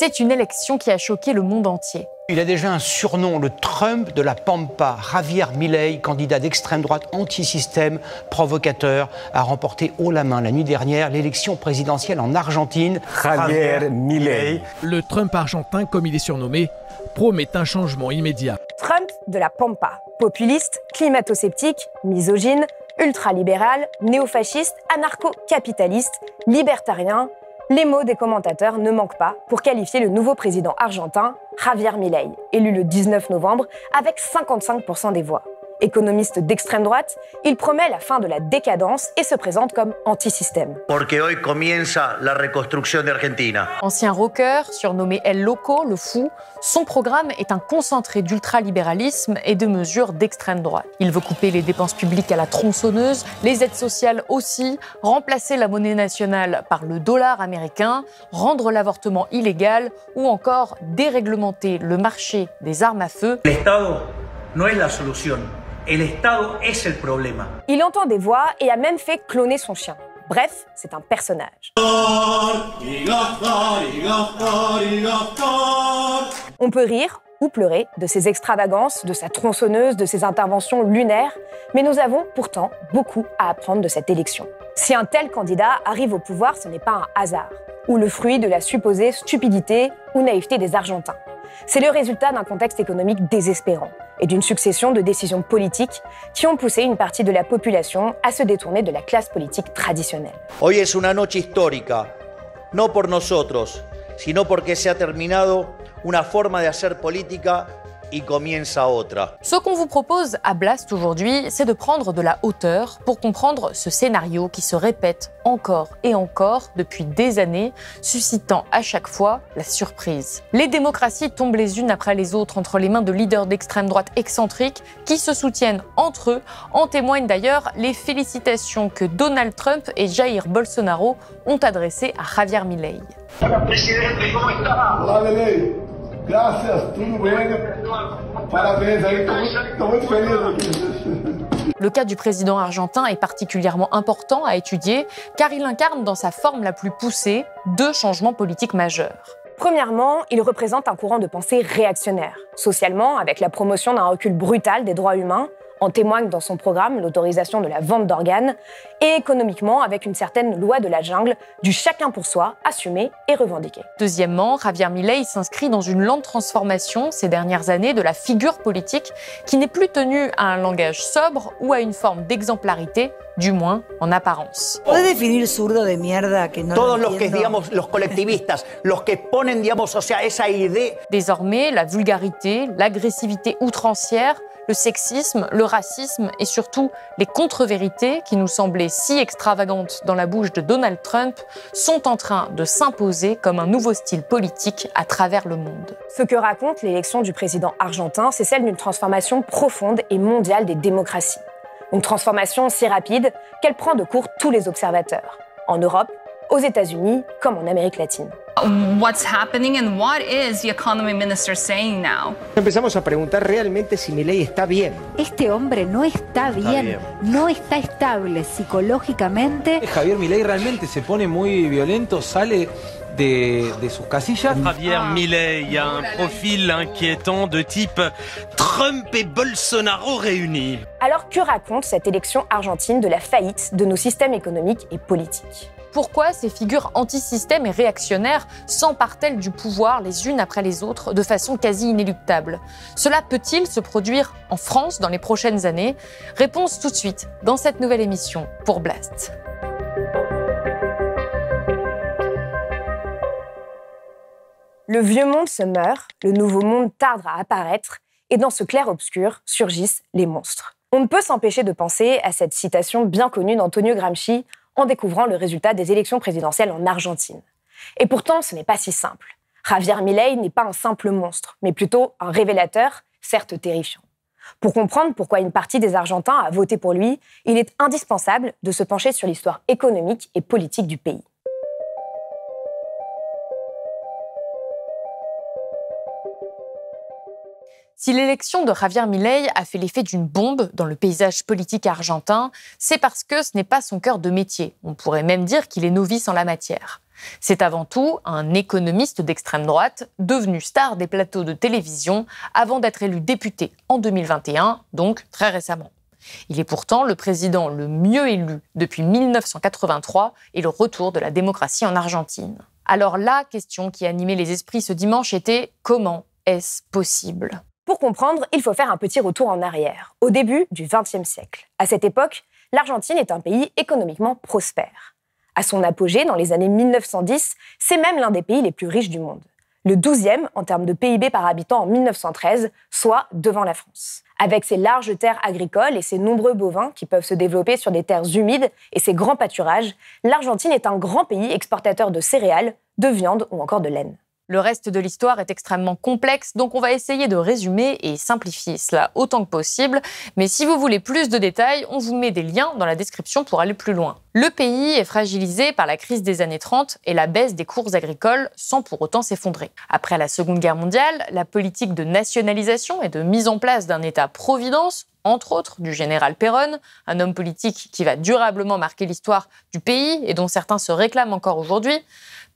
C'est une élection qui a choqué le monde entier. Il a déjà un surnom, le Trump de la Pampa. Javier Milei, candidat d'extrême droite anti-système, provocateur, a remporté haut la main la nuit dernière l'élection présidentielle en Argentine. Javier Milei. Le Trump argentin, comme il est surnommé, promet un changement immédiat. Trump de la Pampa. Populiste, climato-sceptique, misogyne, ultralibéral, néofasciste, anarcho-capitaliste, libertarien, les mots des commentateurs ne manquent pas pour qualifier le nouveau président argentin, Javier Milei, élu le 19 novembre avec 55% des voix. Économiste d'extrême droite, il promet la fin de la décadence et se présente comme anti-système. antisystème. Ancien rocker, surnommé El Loco, le fou, son programme est un concentré d'ultralibéralisme et de mesures d'extrême droite. Il veut couper les dépenses publiques à la tronçonneuse, les aides sociales aussi, remplacer la monnaie nationale par le dollar américain, rendre l'avortement illégal ou encore déréglementer le marché des armes à feu. L'État no la solution. Il entend des voix et a même fait cloner son chien. Bref, c'est un personnage. On peut rire ou pleurer de ses extravagances, de sa tronçonneuse, de ses interventions lunaires, mais nous avons pourtant beaucoup à apprendre de cette élection. Si un tel candidat arrive au pouvoir, ce n'est pas un hasard, ou le fruit de la supposée stupidité ou naïveté des Argentins. C'est le résultat d'un contexte économique désespérant et d'une succession de décisions politiques qui ont poussé une partie de la population à se détourner de la classe politique traditionnelle. Hoy es una noche histórica, no por nosotros, sino porque se ha terminado una forma de hacer política ce qu'on vous propose à Blast aujourd'hui, c'est de prendre de la hauteur pour comprendre ce scénario qui se répète encore et encore depuis des années, suscitant à chaque fois la surprise. Les démocraties tombent les unes après les autres entre les mains de leaders d'extrême droite excentriques qui se soutiennent entre eux. En témoignent d'ailleurs les félicitations que Donald Trump et Jair Bolsonaro ont adressées à Javier Milei. Le cas du président argentin est particulièrement important à étudier car il incarne dans sa forme la plus poussée deux changements politiques majeurs. Premièrement, il représente un courant de pensée réactionnaire, socialement avec la promotion d'un recul brutal des droits humains en témoigne dans son programme l'autorisation de la vente d'organes et économiquement avec une certaine loi de la jungle du chacun pour soi, assumé et revendiqué. Deuxièmement, Javier Milei s'inscrit dans une lente transformation ces dernières années de la figure politique qui n'est plus tenue à un langage sobre ou à une forme d'exemplarité du moins en apparence. de que Désormais, la vulgarité, l'agressivité outrancière le sexisme, le racisme et surtout les contre-vérités qui nous semblaient si extravagantes dans la bouche de Donald Trump sont en train de s'imposer comme un nouveau style politique à travers le monde. Ce que raconte l'élection du président argentin, c'est celle d'une transformation profonde et mondiale des démocraties. Une transformation si rapide qu'elle prend de court tous les observateurs. En Europe, aux États-Unis comme en Amérique latine. What's happening and what is the economy minister saying now? Empezamos a preguntar realmente si mi ley está bien. Este hombre no está bien, bien. no está estable psicológicamente. Javier Milei realmente se pone muy violento, sale de, de sus casillas. Javier ah. Milei a un profil inquiétant de type Trump et Bolsonaro réunis. Alors que raconte cette élection argentine de la faillite de nos systèmes économiques et politiques pourquoi ces figures antisystèmes et réactionnaires s'emparent-elles du pouvoir les unes après les autres de façon quasi inéluctable Cela peut-il se produire en France dans les prochaines années Réponse tout de suite dans cette nouvelle émission pour Blast. Le vieux monde se meurt, le nouveau monde tarde à apparaître, et dans ce clair-obscur surgissent les monstres. On ne peut s'empêcher de penser à cette citation bien connue d'Antonio Gramsci en découvrant le résultat des élections présidentielles en Argentine. Et pourtant, ce n'est pas si simple. Javier Milei n'est pas un simple monstre, mais plutôt un révélateur, certes terrifiant. Pour comprendre pourquoi une partie des Argentins a voté pour lui, il est indispensable de se pencher sur l'histoire économique et politique du pays. Si l'élection de Javier Milei a fait l'effet d'une bombe dans le paysage politique argentin, c'est parce que ce n'est pas son cœur de métier. On pourrait même dire qu'il est novice en la matière. C'est avant tout un économiste d'extrême droite, devenu star des plateaux de télévision avant d'être élu député en 2021, donc très récemment. Il est pourtant le président le mieux élu depuis 1983 et le retour de la démocratie en Argentine. Alors la question qui animait les esprits ce dimanche était comment est-ce possible pour comprendre, il faut faire un petit retour en arrière, au début du XXe siècle. À cette époque, l'Argentine est un pays économiquement prospère. À son apogée, dans les années 1910, c'est même l'un des pays les plus riches du monde. Le 12e en termes de PIB par habitant en 1913, soit devant la France. Avec ses larges terres agricoles et ses nombreux bovins qui peuvent se développer sur des terres humides et ses grands pâturages, l'Argentine est un grand pays exportateur de céréales, de viande ou encore de laine. Le reste de l'histoire est extrêmement complexe, donc on va essayer de résumer et simplifier cela autant que possible. Mais si vous voulez plus de détails, on vous met des liens dans la description pour aller plus loin. Le pays est fragilisé par la crise des années 30 et la baisse des cours agricoles sans pour autant s'effondrer. Après la Seconde Guerre mondiale, la politique de nationalisation et de mise en place d'un État-providence entre autres du général Perron, un homme politique qui va durablement marquer l'histoire du pays et dont certains se réclament encore aujourd'hui,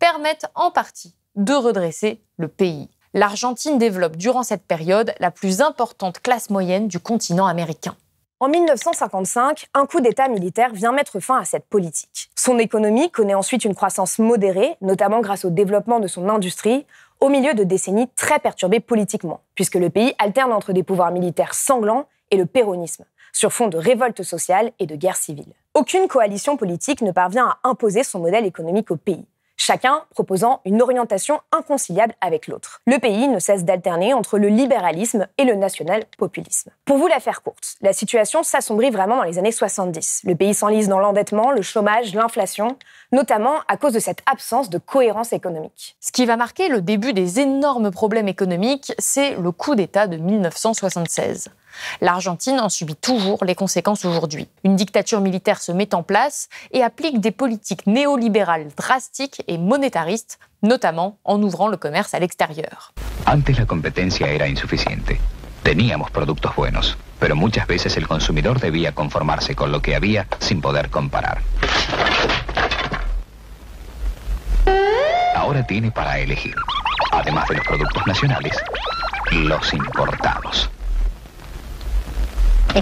permettent en partie de redresser le pays. L'Argentine développe durant cette période la plus importante classe moyenne du continent américain. En 1955, un coup d'État militaire vient mettre fin à cette politique. Son économie connaît ensuite une croissance modérée, notamment grâce au développement de son industrie, au milieu de décennies très perturbées politiquement, puisque le pays alterne entre des pouvoirs militaires sanglants et le péronisme, sur fond de révolte sociale et de guerre civiles. Aucune coalition politique ne parvient à imposer son modèle économique au pays chacun proposant une orientation inconciliable avec l'autre. Le pays ne cesse d'alterner entre le libéralisme et le national-populisme. Pour vous la faire courte, la situation s'assombrit vraiment dans les années 70. Le pays s'enlise dans l'endettement, le chômage, l'inflation, notamment à cause de cette absence de cohérence économique. Ce qui va marquer le début des énormes problèmes économiques, c'est le coup d'État de 1976. L'Argentine en subit toujours les conséquences aujourd'hui. Une dictature militaire se met en place et applique des politiques néolibérales drastiques et monétaristes, notamment en ouvrant le commerce à l'extérieur. Antes la competencia era insuficiente. Teníamos productos buenos, pero muchas veces el consumidor debía conformarse con lo que había sin poder comparar para además de los importados. On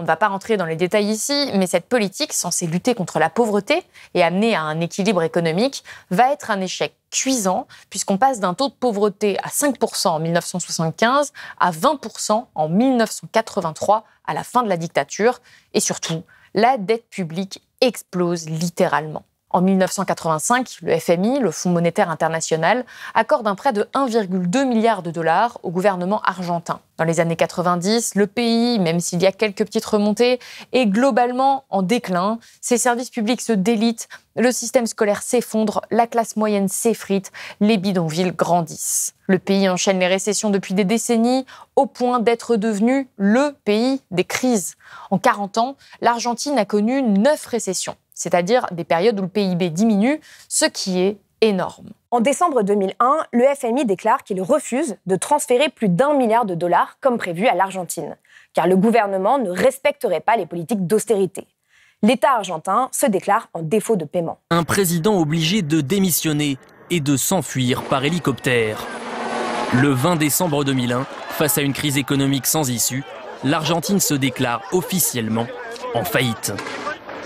ne va pas rentrer dans les détails ici, mais cette politique, censée lutter contre la pauvreté et amener à un équilibre économique, va être un échec cuisant, puisqu'on passe d'un taux de pauvreté à 5% en 1975 à 20% en 1983, à la fin de la dictature, et surtout, la dette publique explose littéralement. En 1985, le FMI, le Fonds monétaire international, accorde un prêt de 1,2 milliard de dollars au gouvernement argentin dans les années 90. Le pays, même s'il y a quelques petites remontées, est globalement en déclin. Ses services publics se délitent, le système scolaire s'effondre, la classe moyenne s'effrite, les bidonvilles grandissent. Le pays enchaîne les récessions depuis des décennies, au point d'être devenu le pays des crises. En 40 ans, l'Argentine a connu 9 récessions, c'est-à-dire des périodes où le PIB diminue, ce qui est énorme. En décembre 2001, le FMI déclare qu'il refuse de transférer plus d'un milliard de dollars, comme prévu, à l'Argentine, car le gouvernement ne respecterait pas les politiques d'austérité. L'État argentin se déclare en défaut de paiement. Un président obligé de démissionner et de s'enfuir par hélicoptère. Le 20 décembre 2001, face à une crise économique sans issue, l'Argentine se déclare officiellement en faillite.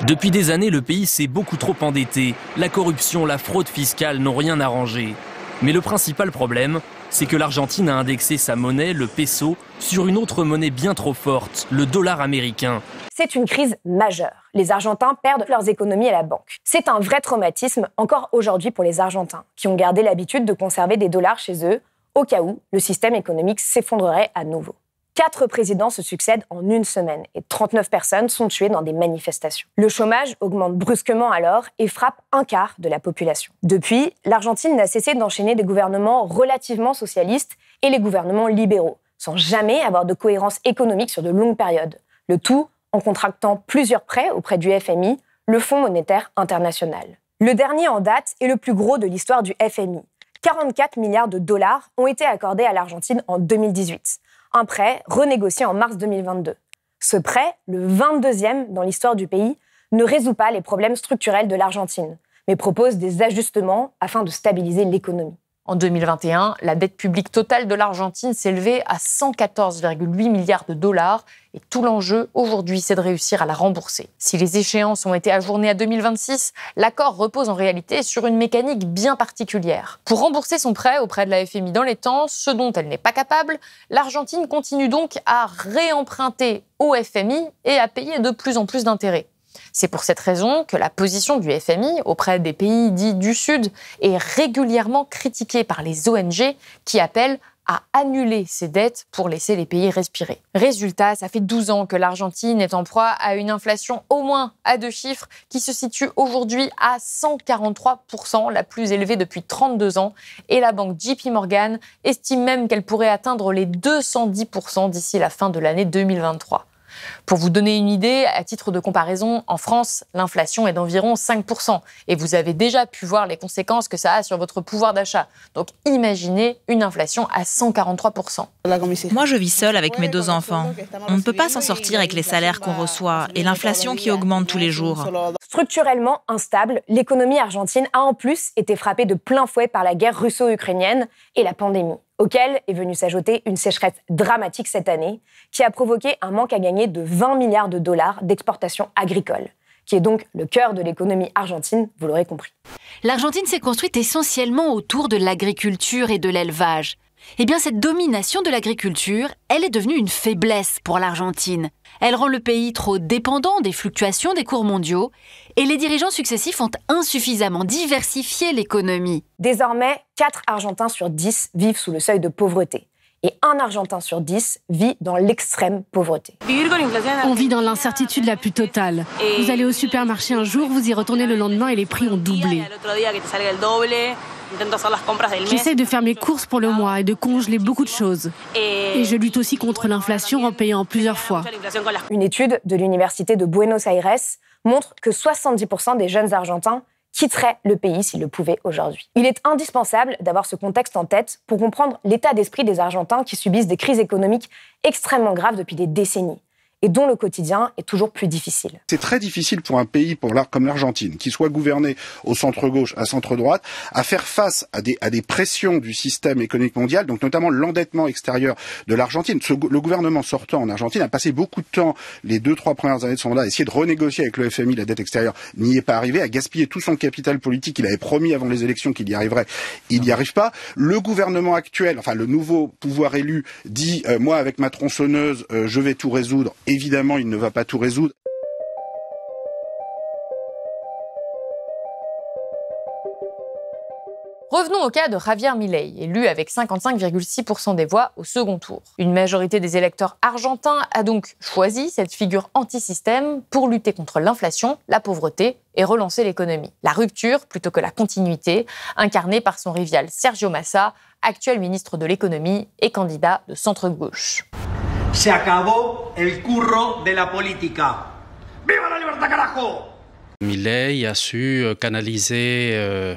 Depuis des années, le pays s'est beaucoup trop endetté. La corruption, la fraude fiscale n'ont rien arrangé. Mais le principal problème, c'est que l'Argentine a indexé sa monnaie, le peso, sur une autre monnaie bien trop forte, le dollar américain. C'est une crise majeure. Les Argentins perdent leurs économies à la banque. C'est un vrai traumatisme encore aujourd'hui pour les Argentins, qui ont gardé l'habitude de conserver des dollars chez eux, au cas où le système économique s'effondrerait à nouveau. Quatre présidents se succèdent en une semaine et 39 personnes sont tuées dans des manifestations. Le chômage augmente brusquement alors et frappe un quart de la population. Depuis, l'Argentine n'a cessé d'enchaîner des gouvernements relativement socialistes et les gouvernements libéraux, sans jamais avoir de cohérence économique sur de longues périodes. Le tout en contractant plusieurs prêts auprès du FMI, le Fonds monétaire international. Le dernier en date est le plus gros de l'histoire du FMI. 44 milliards de dollars ont été accordés à l'Argentine en 2018 un prêt renégocié en mars 2022. Ce prêt, le 22e dans l'histoire du pays, ne résout pas les problèmes structurels de l'Argentine, mais propose des ajustements afin de stabiliser l'économie. En 2021, la dette publique totale de l'Argentine s'élevait à 114,8 milliards de dollars et tout l'enjeu aujourd'hui, c'est de réussir à la rembourser. Si les échéances ont été ajournées à 2026, l'accord repose en réalité sur une mécanique bien particulière. Pour rembourser son prêt auprès de la FMI dans les temps, ce dont elle n'est pas capable, l'Argentine continue donc à réemprunter au FMI et à payer de plus en plus d'intérêts. C'est pour cette raison que la position du FMI auprès des pays dits du Sud est régulièrement critiquée par les ONG qui appellent à annuler ses dettes pour laisser les pays respirer. Résultat, ça fait 12 ans que l'Argentine est en proie à une inflation au moins à deux chiffres qui se situe aujourd'hui à 143%, la plus élevée depuis 32 ans, et la banque JP Morgan estime même qu'elle pourrait atteindre les 210% d'ici la fin de l'année 2023. Pour vous donner une idée, à titre de comparaison, en France, l'inflation est d'environ 5%. Et vous avez déjà pu voir les conséquences que ça a sur votre pouvoir d'achat. Donc imaginez une inflation à 143%. Moi, je vis seule avec mes deux enfants. On ne peut pas s'en sortir avec les salaires qu'on reçoit et l'inflation qui augmente hein. tous les jours. Structurellement instable, l'économie argentine a en plus été frappée de plein fouet par la guerre russo-ukrainienne et la pandémie auquel est venue s'ajouter une sécheresse dramatique cette année, qui a provoqué un manque à gagner de 20 milliards de dollars d'exportations agricoles qui est donc le cœur de l'économie argentine, vous l'aurez compris. L'Argentine s'est construite essentiellement autour de l'agriculture et de l'élevage eh bien cette domination de l'agriculture, elle est devenue une faiblesse pour l'Argentine. Elle rend le pays trop dépendant des fluctuations des cours mondiaux et les dirigeants successifs ont insuffisamment diversifié l'économie. Désormais, 4 Argentins sur 10 vivent sous le seuil de pauvreté et un Argentin sur 10 vit dans l'extrême pauvreté. On vit dans l'incertitude la plus totale. Vous allez au supermarché un jour, vous y retournez le lendemain et les prix ont doublé. J'essaie de faire mes courses pour le mois et de congeler beaucoup de choses. Eh, et je lutte aussi contre l'inflation en payant plusieurs fois. Une étude de l'Université de Buenos Aires montre que 70% des jeunes Argentins quitteraient le pays s'ils le pouvaient aujourd'hui. Il est indispensable d'avoir ce contexte en tête pour comprendre l'état d'esprit des Argentins qui subissent des crises économiques extrêmement graves depuis des décennies et dont le quotidien est toujours plus difficile. C'est très difficile pour un pays pour comme l'Argentine, qui soit gouverné au centre-gauche, à centre-droite, à faire face à des, pressions du système économique mondial, donc notamment l'endettement extérieur de l'Argentine. Le gouvernement sortant en Argentine a passé beaucoup de temps, les deux, trois premières années de son mandat, à essayer de renégocier avec le FMI la dette extérieure. N'y est pas arrivé, à gaspiller tout son capital politique. qu'il avait promis avant les élections qu'il y arriverait. Il n'y arrive pas. Le gouvernement actuel, enfin le nouveau pouvoir élu, dit, euh, moi avec ma tronçonneuse, euh, je vais tout résoudre Évidemment, il ne va pas tout résoudre. Revenons au cas de Javier Milei, élu avec 55,6% des voix au second tour. Une majorité des électeurs argentins a donc choisi cette figure anti-système pour lutter contre l'inflation, la pauvreté et relancer l'économie. La rupture plutôt que la continuité, incarnée par son rival Sergio Massa, actuel ministre de l'économie et candidat de centre-gauche. Se acabó el curro de la política. ¡Viva la libertad, carajo! Milley a su euh, canaliser euh,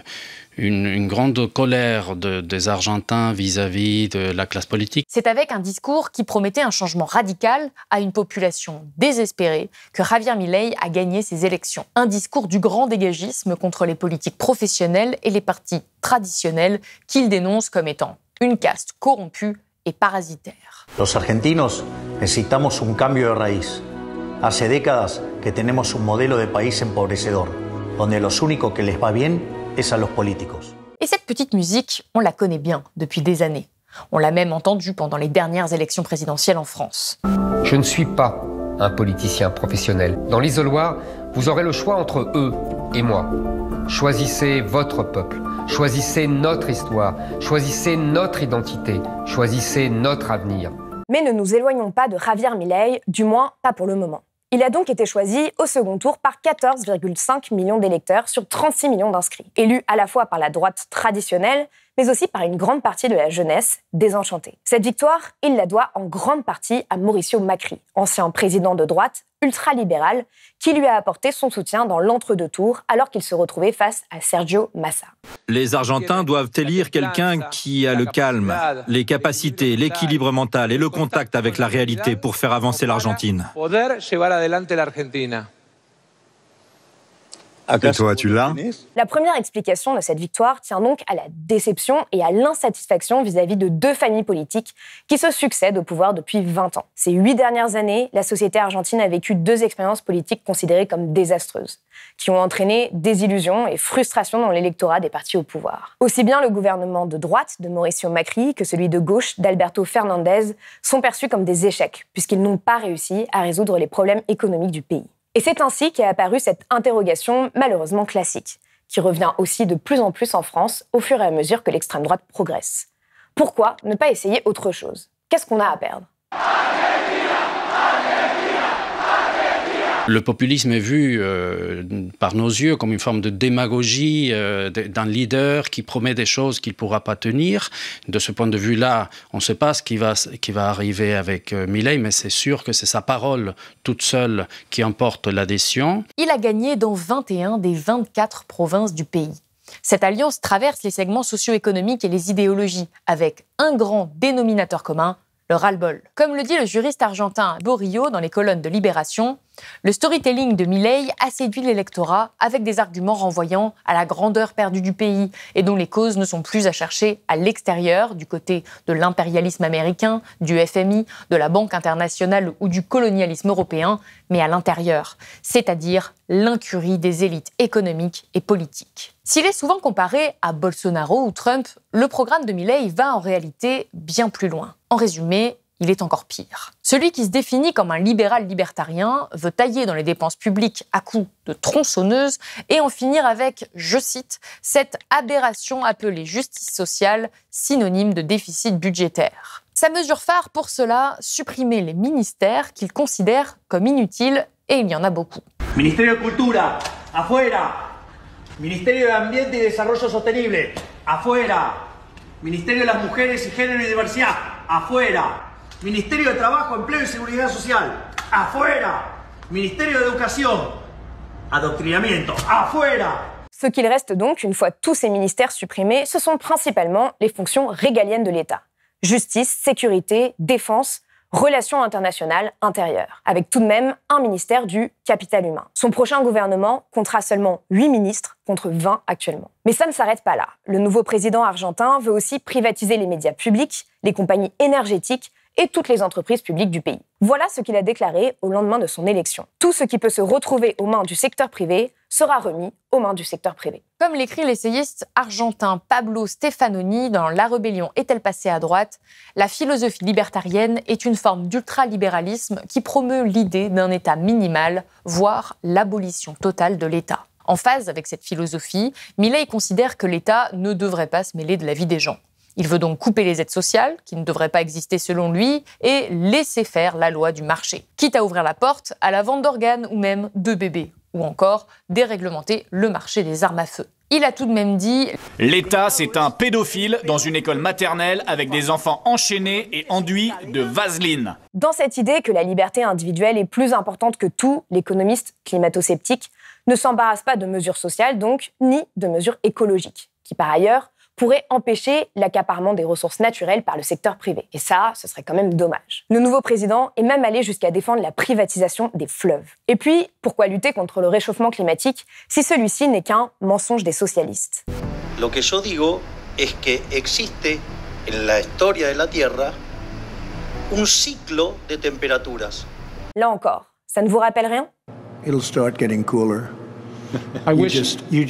une, grande colère des Argentins vis-à-vis de la classe politique. C'est avec un discours qui promettait un changement radical à une population désespérée que Javier Milei a gagné ses élections. Un discours du grand dégagisme contre les politiques professionnelles et les partis traditionnels qu'il dénonce comme étant une caste corrompue et parasitaire. Los argentinos necesitamos un cambio de raíz. Hace décadas que tenemos un modelo de país empobrecedor, donde los únicos que les va bien es a los políticos. Et cette petite musique, on la connaît bien depuis des années. On l'a même entendue pendant les dernières élections présidentielles en France. Je ne suis pas un politicien professionnel. Dans l'isoloir, vous aurez le choix entre eux et moi. Choisissez votre peuple, choisissez notre histoire, choisissez notre identité, choisissez notre avenir. Mais ne nous éloignons pas de Javier Milei, du moins pas pour le moment. Il a donc été choisi au second tour par 14,5 millions d'électeurs sur 36 millions d'inscrits. Élu à la fois par la droite traditionnelle mais aussi par une grande partie de la jeunesse désenchantée. Cette victoire, il la doit en grande partie à Mauricio Macri, ancien président de droite ultralibéral, qui lui a apporté son soutien dans l'entre-deux tours alors qu'il se retrouvait face à Sergio Massa. Les Argentins doivent élire quelqu'un qui a le calme, les capacités, l'équilibre mental et le contact avec la réalité pour faire avancer l'Argentine tu là La première explication de cette victoire tient donc à la déception et à l'insatisfaction vis-à-vis de deux familles politiques qui se succèdent au pouvoir depuis 20 ans. Ces huit dernières années, la société argentine a vécu deux expériences politiques considérées comme désastreuses, qui ont entraîné désillusion et frustrations dans l'électorat des partis au pouvoir. Aussi bien le gouvernement de droite de Mauricio Macri que celui de gauche d'Alberto Fernandez sont perçus comme des échecs, puisqu'ils n'ont pas réussi à résoudre les problèmes économiques du pays. Et c'est ainsi qu'est apparue cette interrogation malheureusement classique, qui revient aussi de plus en plus en France au fur et à mesure que l'extrême droite progresse. Pourquoi ne pas essayer autre chose Qu'est-ce qu'on a à perdre Le populisme est vu euh, par nos yeux comme une forme de démagogie euh, d'un leader qui promet des choses qu'il ne pourra pas tenir. De ce point de vue-là, on ne sait pas ce qui va, arriver avec euh, mais c'est sûr que c'est sa parole toute seule qui emporte l'adhésion. Il a gagné dans 21 des 24 provinces du pays. Cette alliance traverse les segments socio-économiques et les idéologies, avec un grand dénominateur commun, le ras-le-bol. Comme le dit le juriste argentin Borio dans les colonnes de Libération, le storytelling de Milley a séduit l'électorat avec des arguments renvoyant à la grandeur perdue du pays et dont les causes ne sont plus à chercher à l'extérieur, du côté de l'impérialisme américain, du FMI, de la Banque internationale ou du colonialisme européen, mais à l'intérieur, c'est-à-dire l'incurie des élites économiques et politiques. S'il est souvent comparé à Bolsonaro ou Trump, le programme de Milley va en réalité bien plus loin. En résumé, il est encore pire. Celui qui se définit comme un libéral libertarien veut tailler dans les dépenses publiques à coups de tronçonneuse et en finir avec, je cite, cette aberration appelée justice sociale, synonyme de déficit budgétaire. Sa mesure phare pour cela, supprimer les ministères qu'il considère comme inutiles, et il y en a beaucoup. Ministère de Cultura, afuera. Ministère de Ambiente y Desarrollo Sostenible, afuera. Ministère de las Mujeres y Género y Diversidad, afuera. Ministerio de Travail, Emploi et Sécurité Social, afuera. Ministère de Educación, adoctrinamiento, afuera. Ce qu'il reste donc, une fois tous ces ministères supprimés, ce sont principalement les fonctions régaliennes de l'État. Justice, sécurité, défense, relations internationales, intérieures. Avec tout de même un ministère du capital humain. Son prochain gouvernement comptera seulement 8 ministres contre 20 actuellement. Mais ça ne s'arrête pas là. Le nouveau président argentin veut aussi privatiser les médias publics, les compagnies énergétiques, et toutes les entreprises publiques du pays. Voilà ce qu'il a déclaré au lendemain de son élection. Tout ce qui peut se retrouver aux mains du secteur privé sera remis aux mains du secteur privé. Comme l'écrit l'essayiste argentin Pablo Stefanoni dans La rébellion est-elle passée à droite, la philosophie libertarienne est une forme d'ultralibéralisme qui promeut l'idée d'un État minimal, voire l'abolition totale de l'État. En phase avec cette philosophie, Millet considère que l'État ne devrait pas se mêler de la vie des gens. Il veut donc couper les aides sociales, qui ne devraient pas exister selon lui, et laisser faire la loi du marché, quitte à ouvrir la porte à la vente d'organes ou même de bébés, ou encore déréglementer le marché des armes à feu. Il a tout de même dit L'État, c'est un pédophile dans une école maternelle avec des enfants enchaînés et enduits de vaseline. Dans cette idée que la liberté individuelle est plus importante que tout, l'économiste climato-sceptique ne s'embarrasse pas de mesures sociales, donc, ni de mesures écologiques, qui par ailleurs pourrait empêcher l'accaparement des ressources naturelles par le secteur privé. Et ça, ce serait quand même dommage. Le nouveau président est même allé jusqu'à défendre la privatisation des fleuves. Et puis, pourquoi lutter contre le réchauffement climatique si celui-ci n'est qu'un mensonge des socialistes Lo que existe la de la Tierra un de Là encore, ça ne vous rappelle rien start getting cooler. I you just, you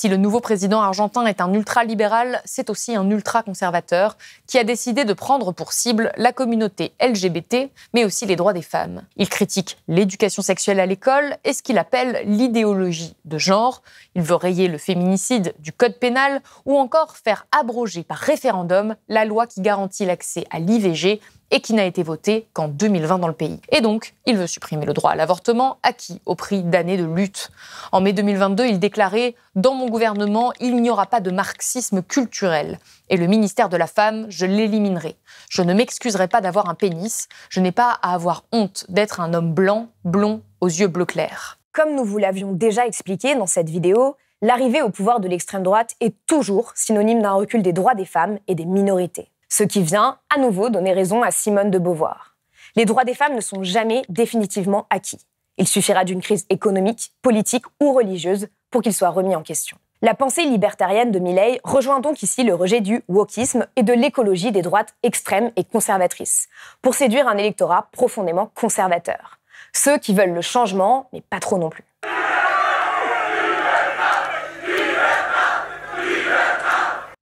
si le nouveau président argentin est un ultralibéral, c'est aussi un ultra-conservateur qui a décidé de prendre pour cible la communauté LGBT, mais aussi les droits des femmes. Il critique l'éducation sexuelle à l'école et ce qu'il appelle l'idéologie de genre. Il veut rayer le féminicide du code pénal ou encore faire abroger par référendum la loi qui garantit l'accès à l'IVG et qui n'a été voté qu'en 2020 dans le pays. Et donc, il veut supprimer le droit à l'avortement acquis au prix d'années de lutte. En mai 2022, il déclarait ⁇ Dans mon gouvernement, il n'y aura pas de marxisme culturel et le ministère de la Femme, je l'éliminerai. Je ne m'excuserai pas d'avoir un pénis, je n'ai pas à avoir honte d'être un homme blanc, blond, aux yeux bleus clair. ⁇ Comme nous vous l'avions déjà expliqué dans cette vidéo, l'arrivée au pouvoir de l'extrême droite est toujours synonyme d'un recul des droits des femmes et des minorités ce qui vient à nouveau donner raison à Simone de Beauvoir. Les droits des femmes ne sont jamais définitivement acquis. Il suffira d'une crise économique, politique ou religieuse pour qu'ils soient remis en question. La pensée libertarienne de Milley rejoint donc ici le rejet du wokisme et de l'écologie des droites extrêmes et conservatrices, pour séduire un électorat profondément conservateur. Ceux qui veulent le changement, mais pas trop non plus.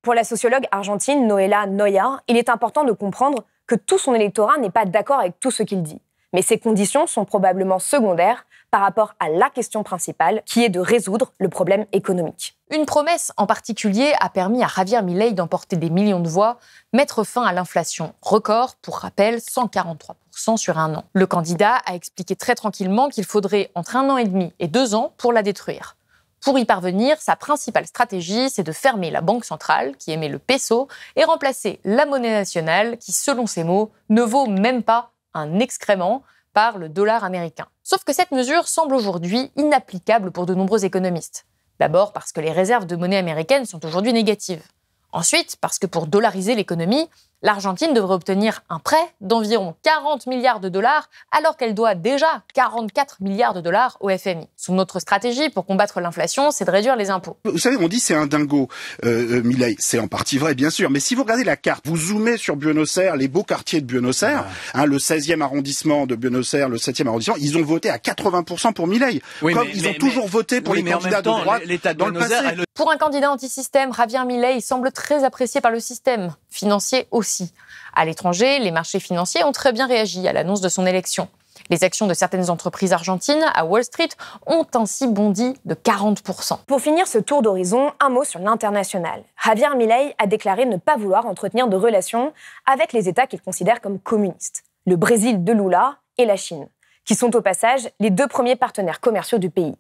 Pour la sociologue argentine Noéla Noya, il est important de comprendre que tout son électorat n'est pas d'accord avec tout ce qu'il dit. Mais ces conditions sont probablement secondaires par rapport à la question principale, qui est de résoudre le problème économique. Une promesse en particulier a permis à Javier Milei d'emporter des millions de voix, mettre fin à l'inflation record, pour rappel 143% sur un an. Le candidat a expliqué très tranquillement qu'il faudrait entre un an et demi et deux ans pour la détruire. Pour y parvenir, sa principale stratégie, c'est de fermer la Banque centrale, qui émet le peso, et remplacer la monnaie nationale, qui, selon ses mots, ne vaut même pas un excrément, par le dollar américain. Sauf que cette mesure semble aujourd'hui inapplicable pour de nombreux économistes. D'abord parce que les réserves de monnaie américaine sont aujourd'hui négatives. Ensuite, parce que pour dollariser l'économie, L'Argentine devrait obtenir un prêt d'environ 40 milliards de dollars alors qu'elle doit déjà 44 milliards de dollars au FMI. Son autre stratégie pour combattre l'inflation, c'est de réduire les impôts. Vous savez, on dit c'est un dingo, euh, euh, Milay. C'est en partie vrai, bien sûr. Mais si vous regardez la carte, vous zoomez sur Buenos Aires, les beaux quartiers de Buenos Aires, ah. hein, le 16e arrondissement de Buenos Aires, le 7e arrondissement, ils ont voté à 80% pour Milay. comme ils ont toujours voté pour les candidats de droite dans le passé. Pour un candidat anti-système, Javier Milay semble très apprécié par le système financiers aussi. À l'étranger, les marchés financiers ont très bien réagi à l'annonce de son élection. Les actions de certaines entreprises argentines à Wall Street ont ainsi bondi de 40%. Pour finir ce tour d'horizon, un mot sur l'international. Javier Milei a déclaré ne pas vouloir entretenir de relations avec les États qu'il considère comme communistes, le Brésil de Lula et la Chine, qui sont au passage les deux premiers partenaires commerciaux du pays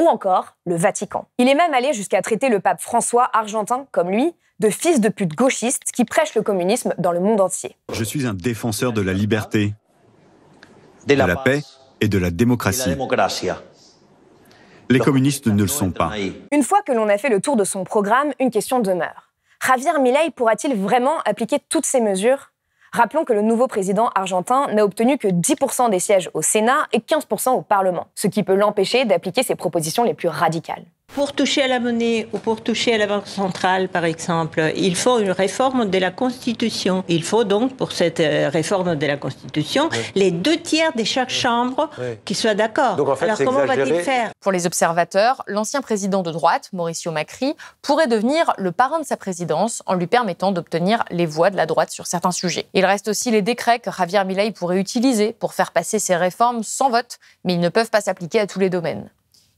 ou encore le Vatican. Il est même allé jusqu'à traiter le pape François, argentin comme lui, de fils de pute gauchiste qui prêche le communisme dans le monde entier. Je suis un défenseur de la liberté, de la paix et de la démocratie. Les communistes ne le sont pas. Une fois que l'on a fait le tour de son programme, une question demeure. Javier Milei pourra-t-il vraiment appliquer toutes ces mesures Rappelons que le nouveau président argentin n'a obtenu que 10% des sièges au Sénat et 15% au Parlement, ce qui peut l'empêcher d'appliquer ses propositions les plus radicales. Pour toucher à la monnaie ou pour toucher à la Banque centrale, par exemple, il faut une réforme de la Constitution. Il faut donc, pour cette euh, réforme de la Constitution, les deux tiers de chaque chambre qui soient d'accord. Alors comment va-t-il faire Pour les observateurs, l'ancien président de droite, Mauricio Macri, pourrait devenir le parrain de sa présidence en lui permettant d'obtenir les voix de la droite sur certains sujets. Il reste aussi les décrets que Javier Milei pourrait utiliser pour faire passer ses réformes sans vote, mais ils ne peuvent pas s'appliquer à tous les domaines.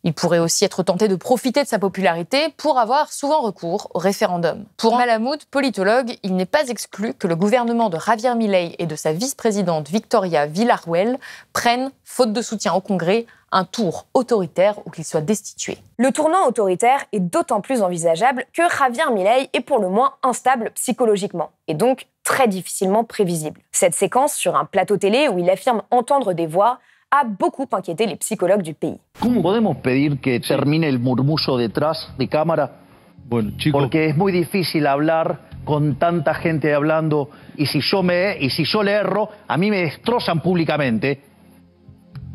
Il pourrait aussi être tenté de profiter de sa popularité pour avoir souvent recours au référendum. Pour Malamoud, politologue, il n'est pas exclu que le gouvernement de Javier Milei et de sa vice-présidente Victoria Villaruel prennent, faute de soutien au Congrès, un tour autoritaire ou qu'il soit destitué. Le tournant autoritaire est d'autant plus envisageable que Javier Milei est pour le moins instable psychologiquement et donc très difficilement prévisible. Cette séquence sur un plateau télé où il affirme entendre des voix a beaucoup inquiété les psicólogos du pays. ¿Cómo podemos pedir que termine el murmullo detrás de cámara? Bueno, chico. Porque es muy difícil hablar con tanta gente hablando y si yo me y si yo le erro, a mí me destrozan públicamente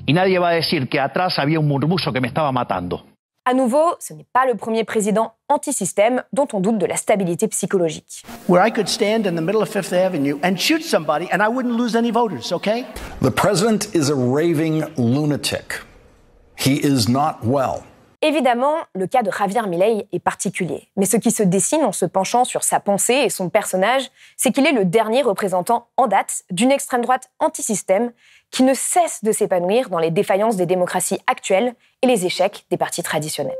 y nadie va a decir que atrás había un murmullo que me estaba matando. À nouveau, ce n'est pas le premier président anti-système dont on doute de la stabilité psychologique. Where the president is a raving lunatic. He is not well. Évidemment, le cas de Javier Milei est particulier, mais ce qui se dessine en se penchant sur sa pensée et son personnage, c'est qu'il est le dernier représentant en date d'une extrême droite anti-système qui ne cesse de s'épanouir dans les défaillances des démocraties actuelles et les échecs des partis traditionnels.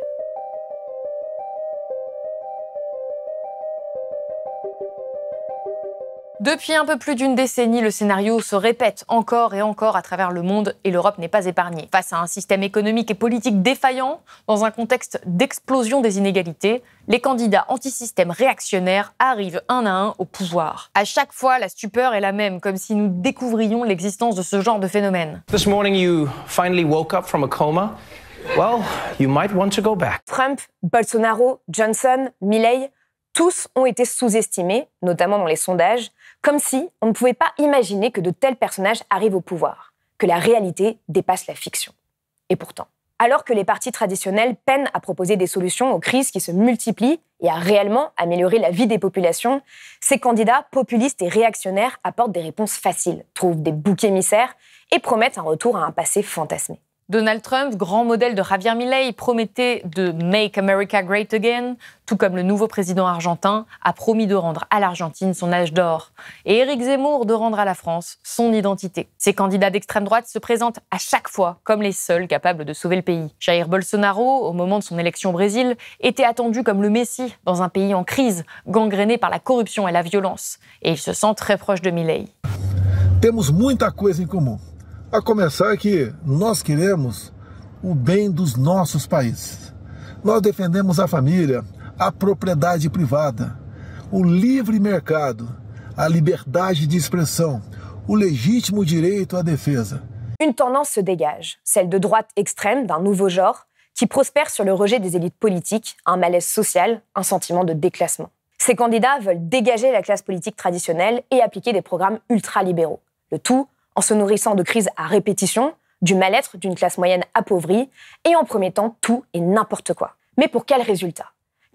Depuis un peu plus d'une décennie, le scénario se répète encore et encore à travers le monde et l'Europe n'est pas épargnée. Face à un système économique et politique défaillant, dans un contexte d'explosion des inégalités, les candidats anti-système réactionnaires arrivent un à un au pouvoir. À chaque fois, la stupeur est la même, comme si nous découvrions l'existence de ce genre de phénomène. This morning you finally woke up from a coma. Well, you might want to go back. Trump, Bolsonaro, Johnson, Milley, tous ont été sous-estimés, notamment dans les sondages comme si on ne pouvait pas imaginer que de tels personnages arrivent au pouvoir, que la réalité dépasse la fiction. Et pourtant, alors que les partis traditionnels peinent à proposer des solutions aux crises qui se multiplient et à réellement améliorer la vie des populations, ces candidats populistes et réactionnaires apportent des réponses faciles, trouvent des boucs émissaires et promettent un retour à un passé fantasmé. Donald Trump, grand modèle de Javier Milei, promettait de Make America Great Again, tout comme le nouveau président argentin a promis de rendre à l'Argentine son âge d'or, et Éric Zemmour de rendre à la France son identité. Ces candidats d'extrême droite se présentent à chaque fois comme les seuls capables de sauver le pays. Jair Bolsonaro, au moment de son élection au Brésil, était attendu comme le Messie dans un pays en crise, gangréné par la corruption et la violence, et il se sent très proche de Milei. A começar que nós queremos o bem dos nossos países. Nós defendemos a família, a propriedade privada, o livre mercado, a liberdade de expressão, o legítimo direito à defesa. Une tendance se dégage, celle de droite extrême d'un nouveau genre, qui prospère sur le rejet des élites politiques, un malaise social, un sentiment de déclassement. Ces candidats veulent dégager la classe politique traditionnelle et appliquer des programmes ultralibéraux. Le tout en se nourrissant de crises à répétition, du mal-être d'une classe moyenne appauvrie, et en promettant tout et n'importe quoi. Mais pour quel résultat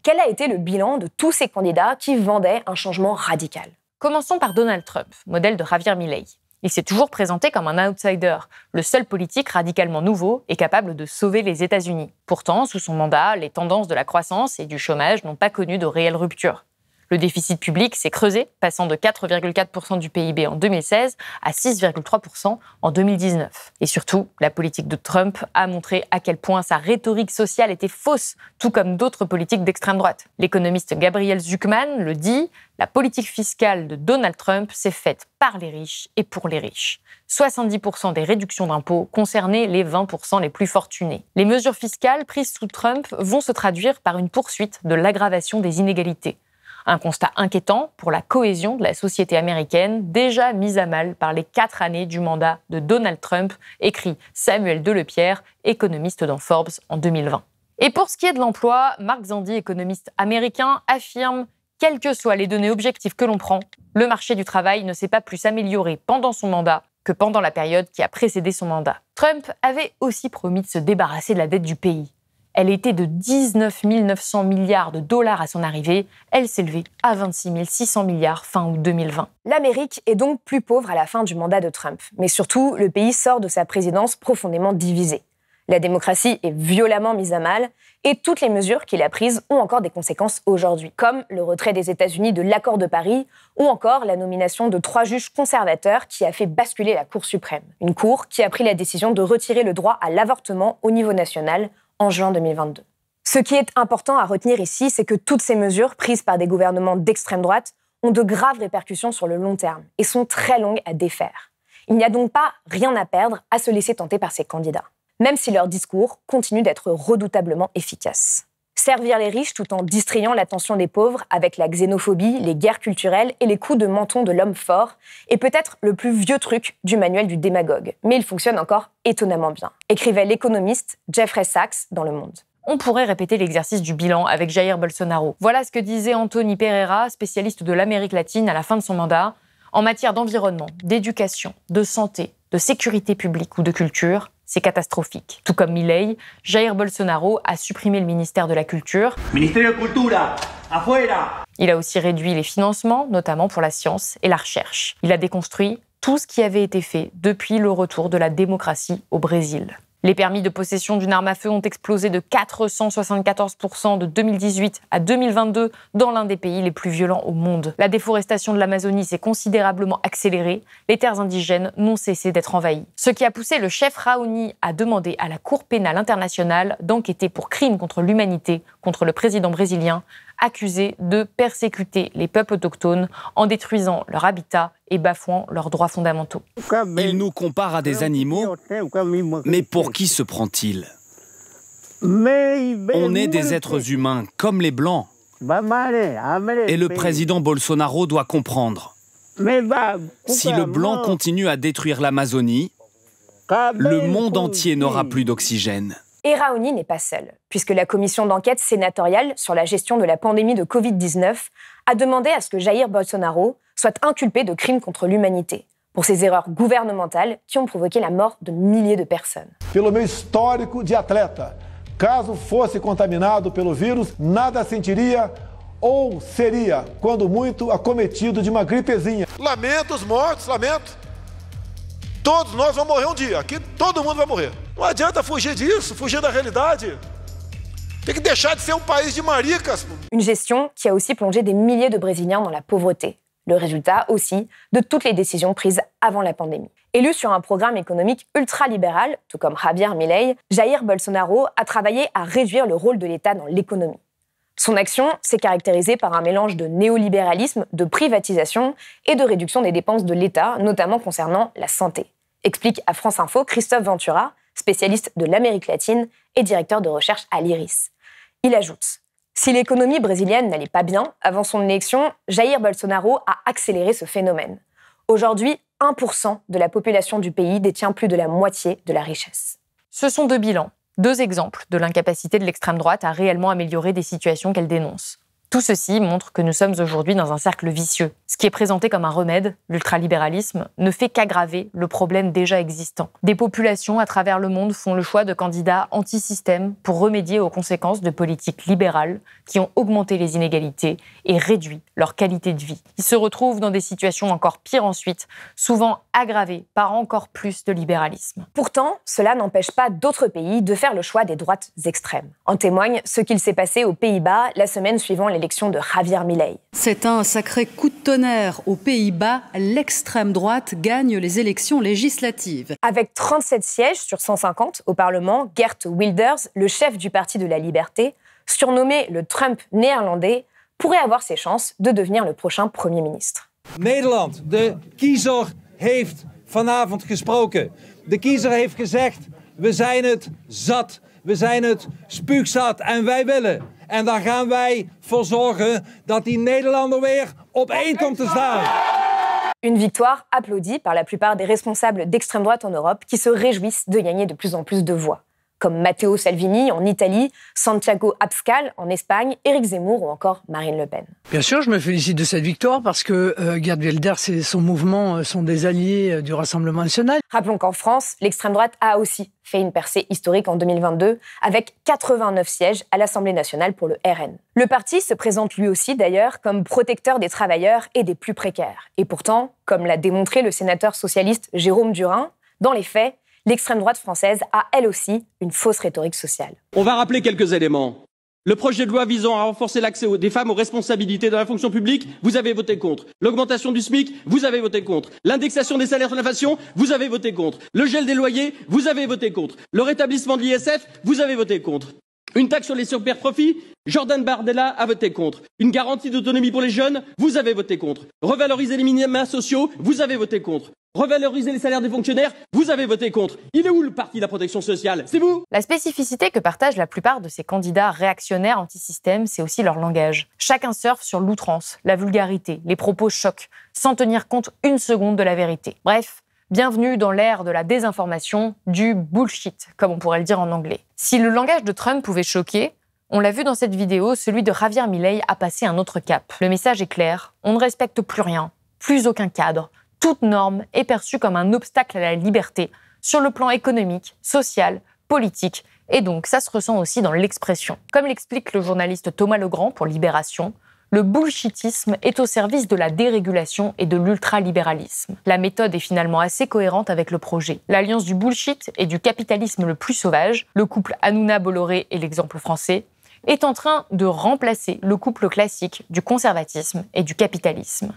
Quel a été le bilan de tous ces candidats qui vendaient un changement radical Commençons par Donald Trump, modèle de Javier Milei. Il s'est toujours présenté comme un outsider, le seul politique radicalement nouveau et capable de sauver les États-Unis. Pourtant, sous son mandat, les tendances de la croissance et du chômage n'ont pas connu de réelle rupture. Le déficit public s'est creusé, passant de 4,4% du PIB en 2016 à 6,3% en 2019. Et surtout, la politique de Trump a montré à quel point sa rhétorique sociale était fausse, tout comme d'autres politiques d'extrême droite. L'économiste Gabriel Zuckman le dit, la politique fiscale de Donald Trump s'est faite par les riches et pour les riches. 70% des réductions d'impôts concernaient les 20% les plus fortunés. Les mesures fiscales prises sous Trump vont se traduire par une poursuite de l'aggravation des inégalités. Un constat inquiétant pour la cohésion de la société américaine, déjà mise à mal par les quatre années du mandat de Donald Trump, écrit Samuel Delepierre, économiste dans Forbes en 2020. Et pour ce qui est de l'emploi, Mark Zandi, économiste américain, affirme quelles que soient les données objectives que l'on prend, le marché du travail ne s'est pas plus amélioré pendant son mandat que pendant la période qui a précédé son mandat. Trump avait aussi promis de se débarrasser de la dette du pays. Elle était de 19 900 milliards de dollars à son arrivée. Elle s'élevait à 26 600 milliards fin août 2020. L'Amérique est donc plus pauvre à la fin du mandat de Trump. Mais surtout, le pays sort de sa présidence profondément divisée. La démocratie est violemment mise à mal et toutes les mesures qu'il a prises ont encore des conséquences aujourd'hui, comme le retrait des États-Unis de l'accord de Paris ou encore la nomination de trois juges conservateurs qui a fait basculer la Cour suprême. Une Cour qui a pris la décision de retirer le droit à l'avortement au niveau national en juin 2022. Ce qui est important à retenir ici, c'est que toutes ces mesures prises par des gouvernements d'extrême droite ont de graves répercussions sur le long terme et sont très longues à défaire. Il n'y a donc pas rien à perdre à se laisser tenter par ces candidats, même si leur discours continue d'être redoutablement efficace servir les riches tout en distrayant l'attention des pauvres avec la xénophobie, les guerres culturelles et les coups de menton de l'homme fort, est peut-être le plus vieux truc du manuel du démagogue, mais il fonctionne encore étonnamment bien, écrivait l'économiste Jeffrey Sachs dans Le Monde. On pourrait répéter l'exercice du bilan avec Jair Bolsonaro. Voilà ce que disait Anthony Pereira, spécialiste de l'Amérique latine à la fin de son mandat. En matière d'environnement, d'éducation, de santé, de sécurité publique ou de culture, c'est catastrophique. Tout comme Milei, Jair Bolsonaro a supprimé le ministère de la Culture. Ministério de Cultura, afuera Il a aussi réduit les financements, notamment pour la science et la recherche. Il a déconstruit tout ce qui avait été fait depuis le retour de la démocratie au Brésil. Les permis de possession d'une arme à feu ont explosé de 474% de 2018 à 2022 dans l'un des pays les plus violents au monde. La déforestation de l'Amazonie s'est considérablement accélérée, les terres indigènes n'ont cessé d'être envahies. Ce qui a poussé le chef Raoni à demander à la Cour pénale internationale d'enquêter pour crimes contre l'humanité contre le président brésilien accusés de persécuter les peuples autochtones en détruisant leur habitat et bafouant leurs droits fondamentaux. Il nous compare à des animaux, mais pour qui se prend-il On est des êtres humains, comme les Blancs. Et le président Bolsonaro doit comprendre. Si le Blanc continue à détruire l'Amazonie, le monde entier n'aura plus d'oxygène. Et Raoni n'est pas seul, puisque la commission d'enquête sénatoriale sur la gestion de la pandémie de Covid-19 a demandé à ce que Jair Bolsonaro soit inculpé de crimes contre l'humanité pour ses erreurs gouvernementales qui ont provoqué la mort de milliers de personnes. Pelo meu histórico de atleta, caso fosse contaminado pelo vírus, nada sentiria ou seria, quando muito, acometido de uma gripezinha. Lamento os mortos, lamento. Todos nós vamos morrer um dia. Aqui todo mundo vai morrer. Não adianta fugir disso, fugir da realidade. Tem que deixar de ser um país de maricas. Une gestion qui a aussi plongé des milliers de Brésiliens dans la pauvreté. Le résultat aussi de toutes les décisions prises avant la pandémie. Élu sur un programme économique ultralibéral, tout comme Javier Milei, Jair Bolsonaro a travaillé à réduire le rôle de l'État dans l'économie. Son action s'est caractérisée par un mélange de néolibéralisme, de privatisation et de réduction des dépenses de l'État, notamment concernant la santé. Explique à France Info Christophe Ventura, spécialiste de l'Amérique latine et directeur de recherche à l'IRIS. Il ajoute Si l'économie brésilienne n'allait pas bien avant son élection, Jair Bolsonaro a accéléré ce phénomène. Aujourd'hui, 1% de la population du pays détient plus de la moitié de la richesse. Ce sont deux bilans, deux exemples de l'incapacité de l'extrême droite à réellement améliorer des situations qu'elle dénonce. Tout ceci montre que nous sommes aujourd'hui dans un cercle vicieux. Ce qui est présenté comme un remède, l'ultralibéralisme, ne fait qu'aggraver le problème déjà existant. Des populations à travers le monde font le choix de candidats anti-système pour remédier aux conséquences de politiques libérales qui ont augmenté les inégalités et réduit leur qualité de vie. Ils se retrouvent dans des situations encore pires ensuite, souvent aggravées par encore plus de libéralisme. Pourtant, cela n'empêche pas d'autres pays de faire le choix des droites extrêmes. En témoigne ce qu'il s'est passé aux Pays-Bas la semaine suivant les de Javier Milei. C'est un sacré coup de tonnerre. Aux Pays-Bas, l'extrême droite gagne les élections législatives. Avec 37 sièges sur 150 au Parlement, Gert Wilders, le chef du Parti de la Liberté, surnommé le Trump néerlandais, pourrait avoir ses chances de devenir le prochain Premier ministre. Nederland, de kiezer heeft vanavond gesproken. De kiezer heeft gezegd: we zijn het zat, we zijn het spuugzat en wij willen une victoire applaudie par la plupart des responsables d'extrême droite en Europe qui se réjouissent de gagner de plus en plus de voix comme Matteo Salvini en Italie, Santiago Abscal en Espagne, Éric Zemmour ou encore Marine Le Pen. Bien sûr, je me félicite de cette victoire parce que euh, Gerd Wilders et son mouvement euh, sont des alliés euh, du Rassemblement national. Rappelons qu'en France, l'extrême droite a aussi fait une percée historique en 2022 avec 89 sièges à l'Assemblée nationale pour le RN. Le parti se présente lui aussi d'ailleurs comme protecteur des travailleurs et des plus précaires. Et pourtant, comme l'a démontré le sénateur socialiste Jérôme Durin, dans les faits, l'extrême droite française a elle aussi une fausse rhétorique sociale. On va rappeler quelques éléments. Le projet de loi visant à renforcer l'accès des femmes aux responsabilités dans la fonction publique, vous avez voté contre. L'augmentation du SMIC, vous avez voté contre. L'indexation des salaires sur l'inflation, vous avez voté contre. Le gel des loyers, vous avez voté contre. Le rétablissement de l'ISF, vous avez voté contre. Une taxe sur les superprofits, Jordan Bardella a voté contre. Une garantie d'autonomie pour les jeunes, vous avez voté contre. Revaloriser les minima sociaux, vous avez voté contre revaloriser les salaires des fonctionnaires, vous avez voté contre. Il est où le parti de la protection sociale C'est vous La spécificité que partagent la plupart de ces candidats réactionnaires anti-système, c'est aussi leur langage. Chacun surfe sur l'outrance, la vulgarité, les propos chocs, sans tenir compte une seconde de la vérité. Bref, bienvenue dans l'ère de la désinformation, du bullshit, comme on pourrait le dire en anglais. Si le langage de Trump pouvait choquer, on l'a vu dans cette vidéo, celui de Javier Milei a passé un autre cap. Le message est clair, on ne respecte plus rien, plus aucun cadre, toute norme est perçue comme un obstacle à la liberté sur le plan économique, social, politique, et donc ça se ressent aussi dans l'expression. Comme l'explique le journaliste Thomas Legrand pour Libération, le bullshitisme est au service de la dérégulation et de l'ultralibéralisme. La méthode est finalement assez cohérente avec le projet. L'alliance du bullshit et du capitalisme le plus sauvage, le couple Hanouna-Bolloré et l'exemple français, est en train de remplacer le couple classique du conservatisme et du capitalisme.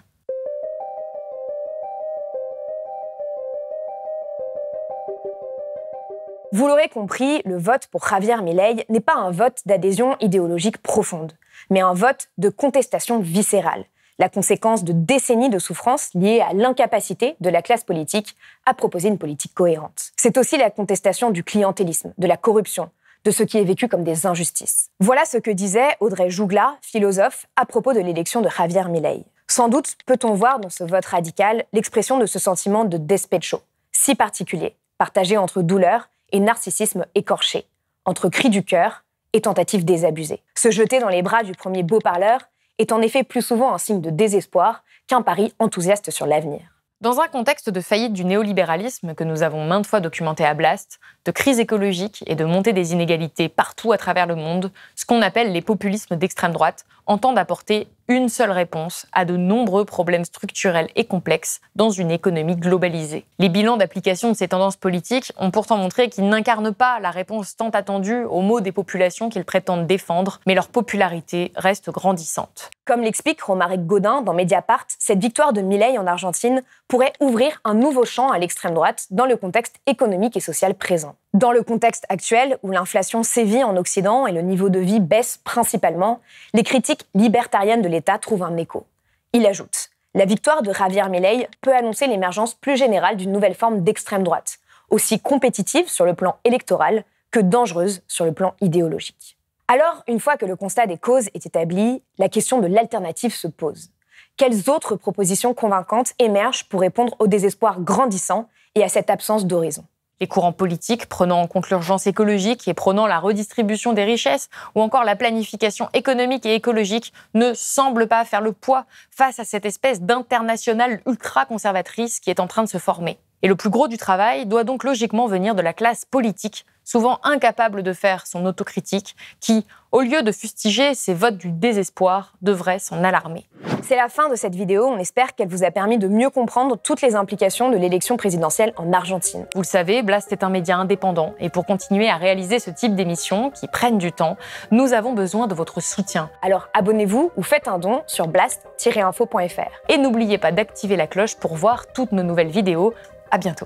Vous l'aurez compris, le vote pour Javier Milei n'est pas un vote d'adhésion idéologique profonde, mais un vote de contestation viscérale, la conséquence de décennies de souffrances liées à l'incapacité de la classe politique à proposer une politique cohérente. C'est aussi la contestation du clientélisme, de la corruption, de ce qui est vécu comme des injustices. Voilà ce que disait Audrey Jougla, philosophe, à propos de l'élection de Javier Milei. Sans doute peut-on voir dans ce vote radical l'expression de ce sentiment de despecho, si particulier, partagé entre douleur et narcissisme écorché, entre cris du cœur et tentatives désabusées. Se jeter dans les bras du premier beau parleur est en effet plus souvent un signe de désespoir qu'un pari enthousiaste sur l'avenir. Dans un contexte de faillite du néolibéralisme que nous avons maintes fois documenté à Blast, de crise écologique et de montée des inégalités partout à travers le monde, ce qu'on appelle les populismes d'extrême droite entendent apporter une seule réponse à de nombreux problèmes structurels et complexes dans une économie globalisée. Les bilans d'application de ces tendances politiques ont pourtant montré qu'ils n'incarnent pas la réponse tant attendue aux maux des populations qu'ils prétendent défendre, mais leur popularité reste grandissante. Comme l'explique Romaric Godin dans Mediapart, cette victoire de Milley en Argentine pourrait ouvrir un nouveau champ à l'extrême droite dans le contexte économique et social présent. Dans le contexte actuel où l'inflation sévit en Occident et le niveau de vie baisse principalement, les critiques libertariennes de l'État trouvent un écho. Il ajoute La victoire de Javier Milei peut annoncer l'émergence plus générale d'une nouvelle forme d'extrême droite, aussi compétitive sur le plan électoral que dangereuse sur le plan idéologique. Alors, une fois que le constat des causes est établi, la question de l'alternative se pose. Quelles autres propositions convaincantes émergent pour répondre au désespoir grandissant et à cette absence d'horizon les courants politiques prenant en compte l'urgence écologique et prenant la redistribution des richesses, ou encore la planification économique et écologique, ne semblent pas faire le poids face à cette espèce d'internationale ultra-conservatrice qui est en train de se former. Et le plus gros du travail doit donc logiquement venir de la classe politique, souvent incapable de faire son autocritique, qui, au lieu de fustiger ses votes du désespoir, devrait s'en alarmer. C'est la fin de cette vidéo, on espère qu'elle vous a permis de mieux comprendre toutes les implications de l'élection présidentielle en Argentine. Vous le savez, Blast est un média indépendant, et pour continuer à réaliser ce type d'émissions qui prennent du temps, nous avons besoin de votre soutien. Alors abonnez-vous ou faites un don sur blast-info.fr. Et n'oubliez pas d'activer la cloche pour voir toutes nos nouvelles vidéos à bientôt.